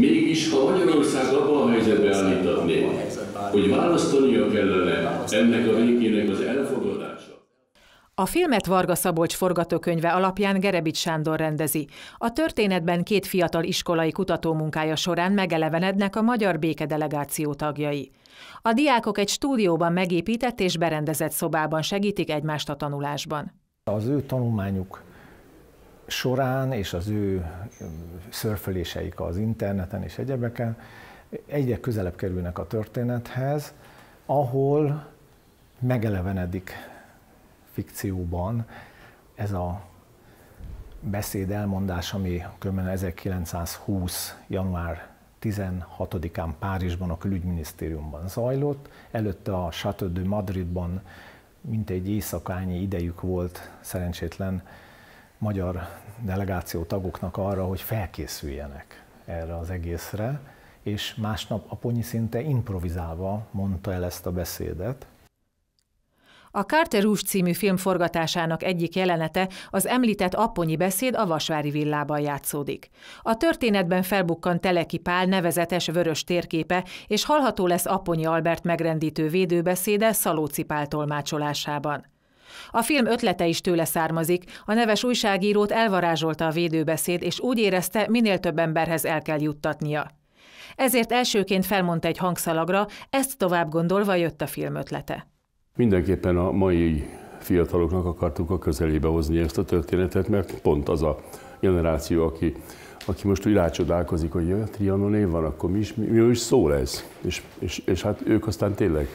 Mégis, ha Magyarország abban a helyzetbe állítatné, hogy választania kellene ennek a végének az elfogadása. A filmet Varga Szabolcs forgatókönyve alapján Gerebit Sándor rendezi. A történetben két fiatal iskolai kutatómunkája során megelevenednek a magyar békedelegáció tagjai. A diákok egy stúdióban megépített és berendezett szobában segítik egymást a tanulásban. Az ő tanulmányuk során és az ő szörföléseik az interneten és egyebeken egyre közelebb kerülnek a történethez, ahol megelevenedik fikcióban ez a beszéd elmondás, ami kb. 1920. január 16-án Párizsban a külügyminisztériumban zajlott, előtte a Chateau de Madridban egy éjszakányi idejük volt szerencsétlen magyar delegáció tagoknak arra, hogy felkészüljenek erre az egészre, és másnap a Ponyi szinte improvizálva mondta el ezt a beszédet. A Carter Rouge című film forgatásának egyik jelenete az említett Aponyi beszéd a Vasvári villában játszódik. A történetben felbukkan Teleki Pál nevezetes vörös térképe, és hallható lesz Aponyi Albert megrendítő védőbeszéde Szalóci Pál tolmácsolásában. A film ötlete is tőle származik, a neves újságírót elvarázsolta a védőbeszéd, és úgy érezte, minél több emberhez el kell juttatnia. Ezért elsőként felmondta egy hangszalagra, ezt tovább gondolva jött a film ötlete. Mindenképpen a mai fiataloknak akartuk a közelébe hozni ezt a történetet, mert pont az a generáció, aki, aki most úgy rácsodálkozik, hogy a Trianon év van, akkor mi is, mi, mi is szó lesz, És, és, és hát ők aztán tényleg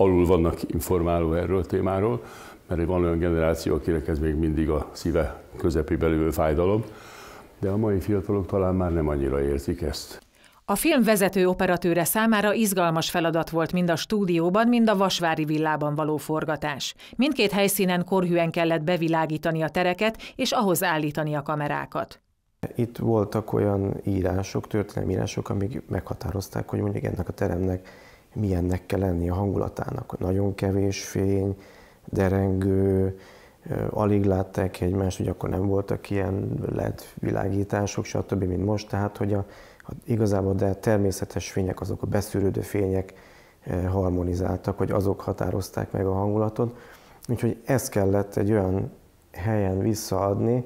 alul vannak informáló erről a témáról, mert van olyan generáció, akinek ez még mindig a szíve közepi belül fájdalom, de a mai fiatalok talán már nem annyira értik ezt. A film vezető operatőre számára izgalmas feladat volt mind a stúdióban, mind a Vasvári villában való forgatás. Mindkét helyszínen korhűen kellett bevilágítani a tereket és ahhoz állítani a kamerákat. Itt voltak olyan írások, történelmi írások, amik meghatározták, hogy mondjuk ennek a teremnek milyennek kell lenni a hangulatának. Nagyon kevés fény, derengő, alig látták egymást, hogy akkor nem voltak ilyen lett világítások, stb. mint most, tehát hogy a, a, igazából de természetes fények, azok a beszűrődő fények harmonizáltak, hogy azok határozták meg a hangulatot. Úgyhogy ezt kellett egy olyan helyen visszaadni,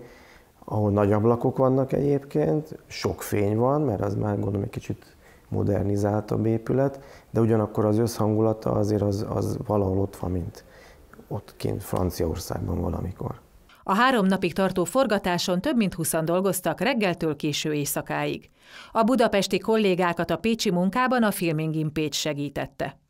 ahol nagy ablakok vannak egyébként, sok fény van, mert az már gondolom egy kicsit modernizáltabb épület, de ugyanakkor az összhangulata azért az, az valahol ott van, mint ott kint Franciaországban valamikor. A három napig tartó forgatáson több mint 20 dolgoztak reggeltől késő éjszakáig. A budapesti kollégákat a pécsi munkában a Filming in Pécs segítette.